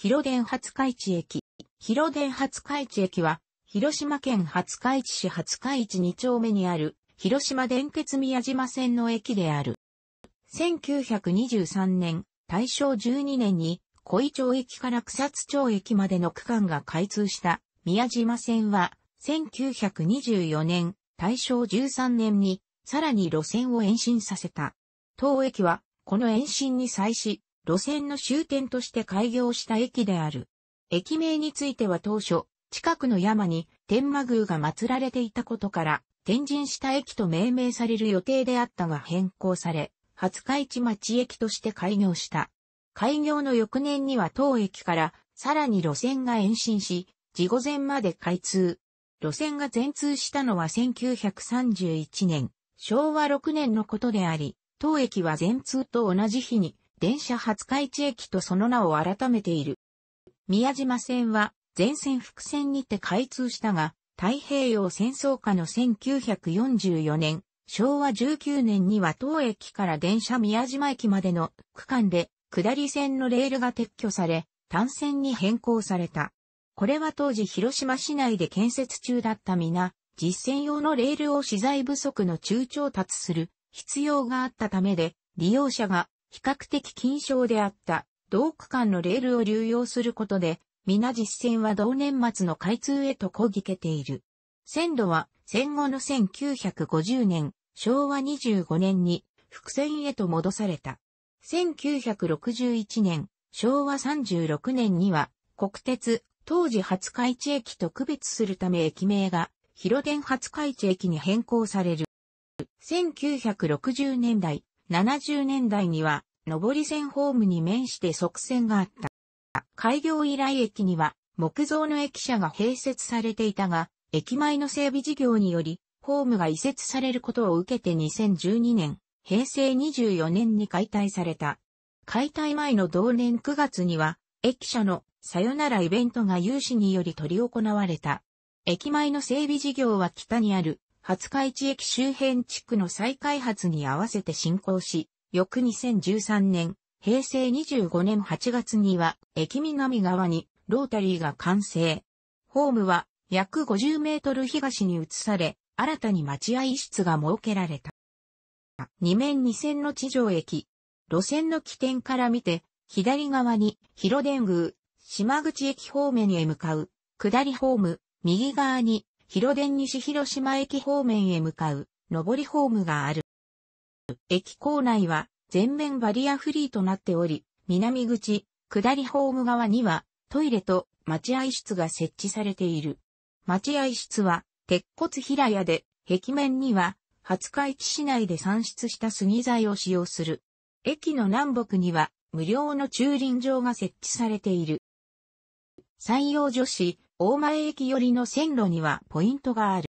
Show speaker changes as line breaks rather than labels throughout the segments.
広電初海地駅。広電初海地駅は、広島県初海地市初海地2丁目にある、広島電鉄宮島線の駅である。1923年、大正12年に、小井町駅から草津町駅までの区間が開通した宮島線は、1924年、大正13年に、さらに路線を延伸させた。当駅は、この延伸に際し、路線の終点として開業した駅である。駅名については当初、近くの山に天魔宮が祀られていたことから、天神下駅と命名される予定であったが変更され、廿日市町駅として開業した。開業の翌年には当駅からさらに路線が延伸し、事午前まで開通。路線が全通したのは1931年、昭和6年のことであり、当駅は全通と同じ日に電車廿日市駅とその名を改めている。宮島線は全線複線にて開通したが、太平洋戦争下の1944年、昭和19年には当駅から電車宮島駅までの区間で下り線のレールが撤去され、単線に変更された。これは当時広島市内で建設中だった皆、実践用のレールを資材不足の中調達する必要があったためで、利用者が比較的緊張であった、同区間のレールを流用することで、皆実線は同年末の開通へとこぎけている。線路は戦後の1950年、昭和25年に伏線へと戻された。1961年、昭和36年には国鉄、当時初開地駅と区別するため駅名が広電初開地駅に変更される。1960年代、70年代には、上り線ホームに面して側線があった。開業以来駅には、木造の駅舎が併設されていたが、駅前の整備事業により、ホームが移設されることを受けて2012年、平成24年に解体された。解体前の同年9月には、駅舎のさよならイベントが有志により取り行われた。駅前の整備事業は北にある廿日市駅周辺地区の再開発に合わせて進行し、翌2013年、平成25年8月には、駅南側にロータリーが完成。ホームは約50メートル東に移され、新たに待合室が設けられた。二面二線の地上駅。路線の起点から見て、左側に広電宮、島口駅方面へ向かう、下りホーム、右側に広電西広島駅方面へ向かう、上りホームがある。駅構内は全面バリアフリーとなっており、南口、下りホーム側にはトイレと待合室が設置されている。待合室は鉄骨平屋で、壁面には廿日市市内で産出した杉材を使用する。駅の南北には無料の駐輪場が設置されている。採用女子大前駅寄りの線路にはポイントがある。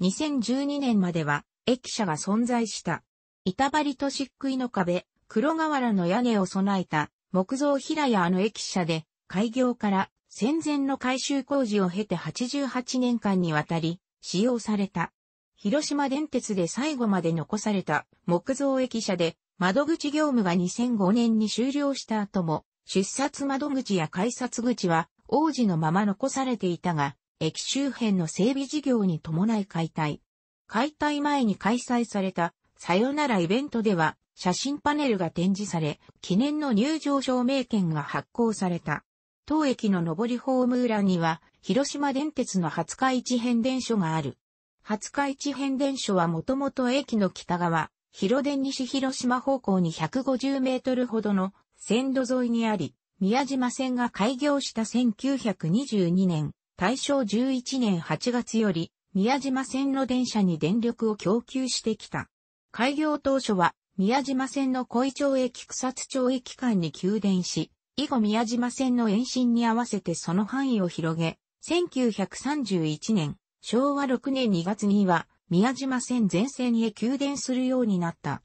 2012年までは駅舎が存在した。板張りと漆喰の壁、黒瓦の屋根を備えた木造平屋の駅舎で開業から戦前の改修工事を経て88年間にわたり使用された。広島電鉄で最後まで残された木造駅舎で窓口業務が2005年に終了した後も出札窓口や改札口は王子のまま残されていたが、駅周辺の整備事業に伴い解体。解体前に開催された、さよならイベントでは、写真パネルが展示され、記念の入場証明券が発行された。当駅の上りホーム裏には、広島電鉄の20日市変電所がある。20日市変電所はもともと駅の北側、広電西広島方向に150メートルほどの線路沿いにあり、宮島線が開業した1922年、大正11年8月より、宮島線の電車に電力を供給してきた。開業当初は、宮島線の小井町駅草津町駅間に給電し、以後宮島線の延伸に合わせてその範囲を広げ、1931年、昭和6年2月には、宮島線全線へ給電するようになった。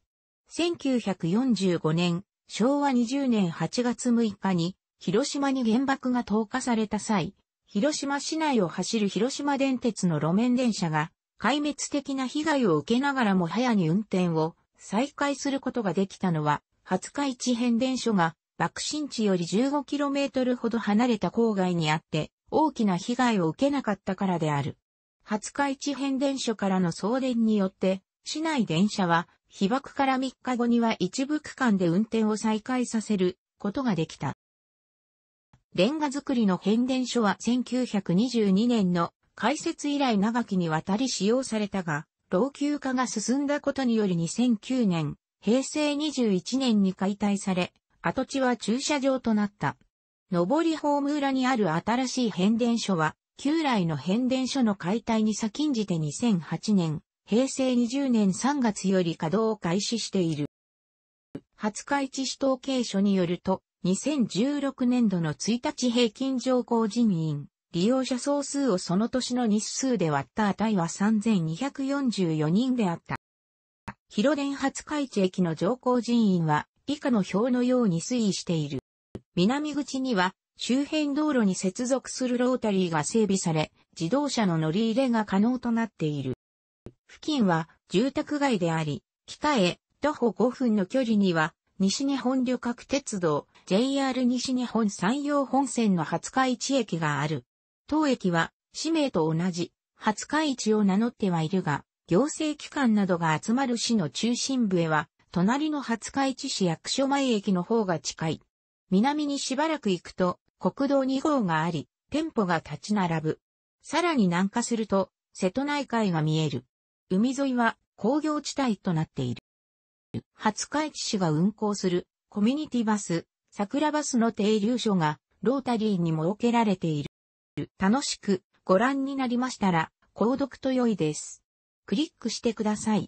1945年、昭和20年8月6日に、広島に原爆が投下された際、広島市内を走る広島電鉄の路面電車が、壊滅的な被害を受けながらも早に運転を再開することができたのは、20日市変電所が爆心地より 15km ほど離れた郊外にあって、大きな被害を受けなかったからである。20日市変電所からの送電によって、市内電車は被爆から3日後には一部区間で運転を再開させることができた。レンガ作りの変電所は1922年の開設以来長きにわたり使用されたが、老朽化が進んだことにより2009年、平成21年に解体され、跡地は駐車場となった。上りホーム裏にある新しい変電所は、旧来の変電所の解体に先んじて2008年、平成20年3月より稼働を開始している。初開地市市統計所によると、2016年度の1日平均乗降人員、利用者総数をその年の日数で割った値は3244人であった。広電初開地駅の乗降人員は以下の表のように推移している。南口には周辺道路に接続するロータリーが整備され、自動車の乗り入れが可能となっている。付近は住宅街であり、北へ徒歩5分の距離には、西日本旅客鉄道 JR 西日本山陽本線の廿日市駅がある。当駅は、氏名と同じ、廿日市を名乗ってはいるが、行政機関などが集まる市の中心部へは、隣の廿日市市役所前駅の方が近い。南にしばらく行くと、国道2号があり、店舗が立ち並ぶ。さらに南下すると、瀬戸内海が見える。海沿いは工業地帯となっている。廿日市市が運行するコミュニティバス、桜バスの停留所がロータリーに設けられている。楽しくご覧になりましたら、購読と良いです。クリックしてください。